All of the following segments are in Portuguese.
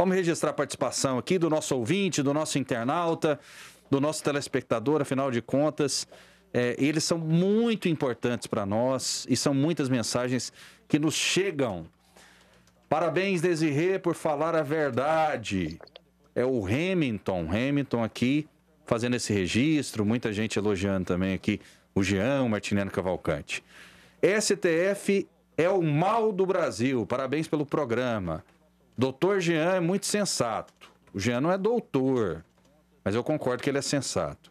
Vamos registrar a participação aqui do nosso ouvinte, do nosso internauta, do nosso telespectador, afinal de contas. É, eles são muito importantes para nós e são muitas mensagens que nos chegam. Parabéns, Desirê, por falar a verdade. É o Hamilton, Hamilton aqui fazendo esse registro, muita gente elogiando também aqui o Jean, o Martiniano Cavalcante. STF é o mal do Brasil. Parabéns pelo programa. Doutor Jean é muito sensato. O Jean não é doutor, mas eu concordo que ele é sensato.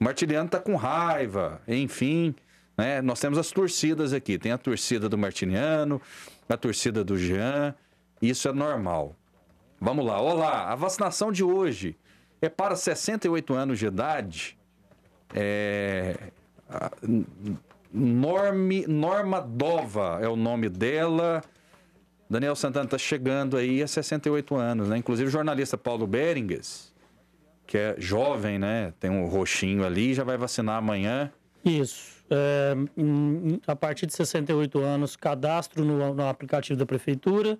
O Martiliano está com raiva, enfim. Né? Nós temos as torcidas aqui. Tem a torcida do Martiniano, a torcida do Jean. Isso é normal. Vamos lá. Olá, a vacinação de hoje é para 68 anos de idade. É... Norme, Norma Dova é o nome dela. Daniel Santana está chegando aí a 68 anos, né? Inclusive o jornalista Paulo Berengues, que é jovem, né? Tem um roxinho ali, já vai vacinar amanhã. Isso. É, a partir de 68 anos, cadastro no, no aplicativo da prefeitura.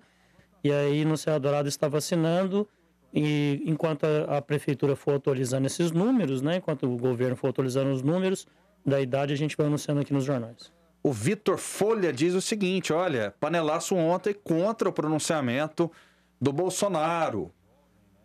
E aí no Cerrado Dourado está vacinando. E enquanto a, a, prefeitura for atualizando esses números, né? Enquanto o governo for atualizando os números da idade, a gente vai anunciando aqui nos jornais. O Vitor Folha diz o seguinte: olha, panelaço ontem contra o pronunciamento do Bolsonaro.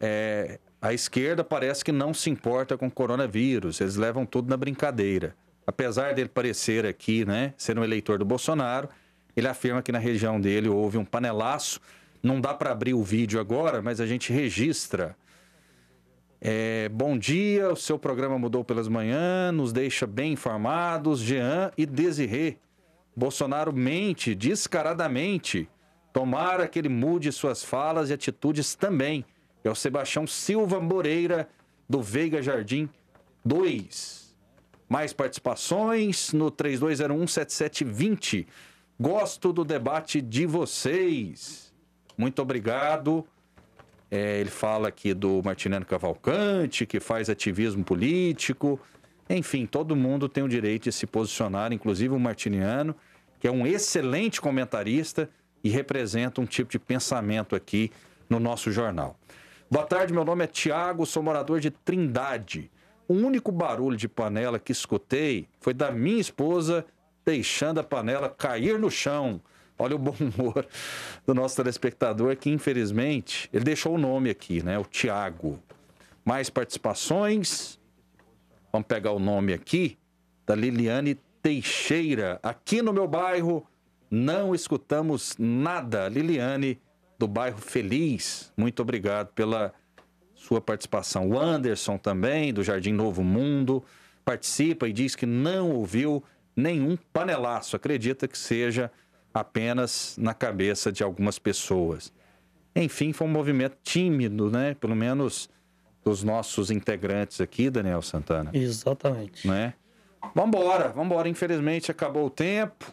É, a esquerda parece que não se importa com o coronavírus, eles levam tudo na brincadeira. Apesar dele parecer aqui, né, ser um eleitor do Bolsonaro, ele afirma que na região dele houve um panelaço. Não dá para abrir o vídeo agora, mas a gente registra. É, bom dia, o seu programa mudou pelas manhãs, nos deixa bem informados. Jean e Desirê Bolsonaro mente descaradamente. Tomara que ele mude suas falas e atitudes também. É o Sebastião Silva Moreira, do Veiga Jardim 2. Mais participações no 32017720. Gosto do debate de vocês. Muito obrigado. É, ele fala aqui do Martiniano Cavalcante, que faz ativismo político. Enfim, todo mundo tem o direito de se posicionar, inclusive o Martiniano que é um excelente comentarista e representa um tipo de pensamento aqui no nosso jornal. Boa tarde, meu nome é Tiago, sou morador de Trindade. O único barulho de panela que escutei foi da minha esposa deixando a panela cair no chão. Olha o bom humor do nosso telespectador que, infelizmente, ele deixou o nome aqui, né? O Tiago. Mais participações. Vamos pegar o nome aqui da Liliane Teixeira. Aqui no meu bairro não escutamos nada. Liliane, do bairro Feliz, muito obrigado pela sua participação. O Anderson também, do Jardim Novo Mundo, participa e diz que não ouviu nenhum panelaço. Acredita que seja apenas na cabeça de algumas pessoas. Enfim, foi um movimento tímido, né? Pelo menos dos nossos integrantes aqui, Daniel Santana. Exatamente. Né? Vambora, vambora. Infelizmente acabou o tempo.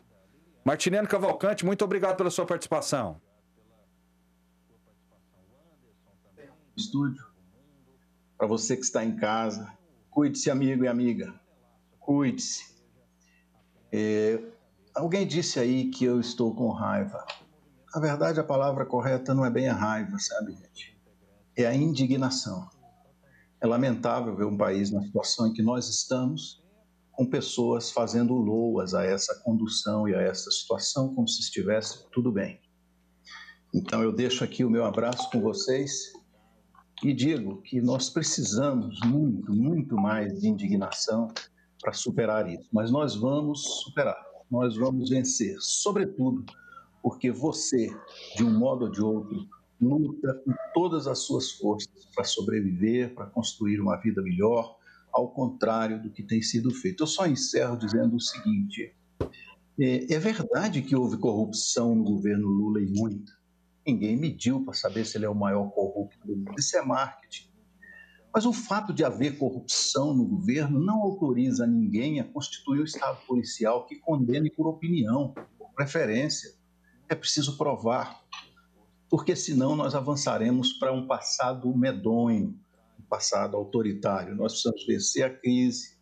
Martiniano Cavalcante, muito obrigado pela sua participação. Estúdio. Para você que está em casa, cuide-se, amigo e amiga. Cuide-se. É, alguém disse aí que eu estou com raiva. Na verdade, a palavra correta não é bem a raiva, sabe, gente? É a indignação. É lamentável ver um país na situação em que nós estamos com pessoas fazendo loas a essa condução e a essa situação, como se estivesse tudo bem. Então eu deixo aqui o meu abraço com vocês e digo que nós precisamos muito, muito mais de indignação para superar isso, mas nós vamos superar, nós vamos vencer, sobretudo porque você, de um modo ou de outro, luta com todas as suas forças para sobreviver, para construir uma vida melhor, ao contrário do que tem sido feito. Eu só encerro dizendo o seguinte: é, é verdade que houve corrupção no governo Lula e muita. Ninguém mediu para saber se ele é o maior corrupto do mundo. Isso é marketing. Mas o fato de haver corrupção no governo não autoriza ninguém a constituir o Estado policial que condene por opinião, por preferência. É preciso provar, porque senão nós avançaremos para um passado medonho, passado autoritário. Nós precisamos vencer a crise,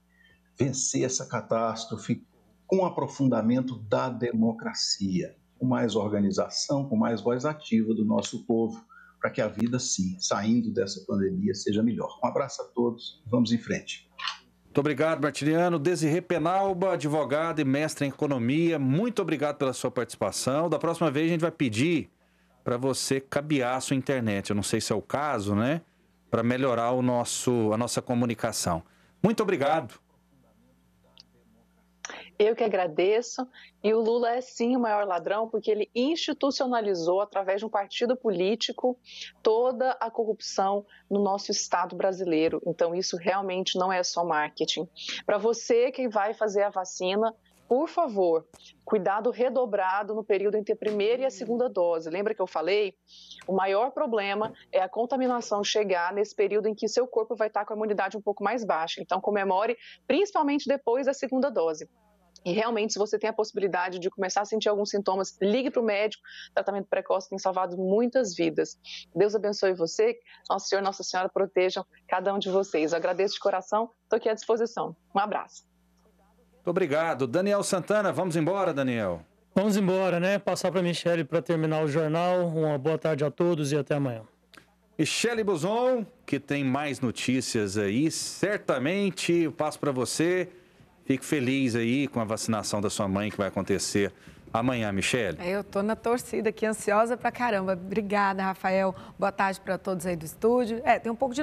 vencer essa catástrofe com aprofundamento da democracia, com mais organização, com mais voz ativa do nosso povo, para que a vida, sim, saindo dessa pandemia, seja melhor. Um abraço a todos, vamos em frente. Muito obrigado, Martiniano. Desirê Penalba, advogado e mestre em economia, muito obrigado pela sua participação. Da próxima vez a gente vai pedir para você cabear a sua internet. Eu não sei se é o caso, né? para melhorar o nosso, a nossa comunicação. Muito obrigado. Eu que agradeço. E o Lula é sim o maior ladrão, porque ele institucionalizou, através de um partido político, toda a corrupção no nosso Estado brasileiro. Então, isso realmente não é só marketing. Para você que vai fazer a vacina, por favor, cuidado redobrado no período entre a primeira e a segunda dose. Lembra que eu falei? O maior problema é a contaminação chegar nesse período em que seu corpo vai estar com a imunidade um pouco mais baixa. Então, comemore principalmente depois da segunda dose. E realmente, se você tem a possibilidade de começar a sentir alguns sintomas, ligue para o médico. Tratamento precoce tem salvado muitas vidas. Deus abençoe você. Nosso Senhor, Nossa Senhora protejam cada um de vocês. Eu agradeço de coração. Estou aqui à disposição. Um abraço. Muito obrigado. Daniel Santana, vamos embora, Daniel. Vamos embora, né? Passar para a Michele para terminar o jornal. Uma boa tarde a todos e até amanhã. Michele Buzon, que tem mais notícias aí, certamente eu passo para você. Fique feliz aí com a vacinação da sua mãe que vai acontecer amanhã, Michele. É, eu estou na torcida aqui, ansiosa pra caramba. Obrigada, Rafael. Boa tarde para todos aí do estúdio. É, tem um pouco de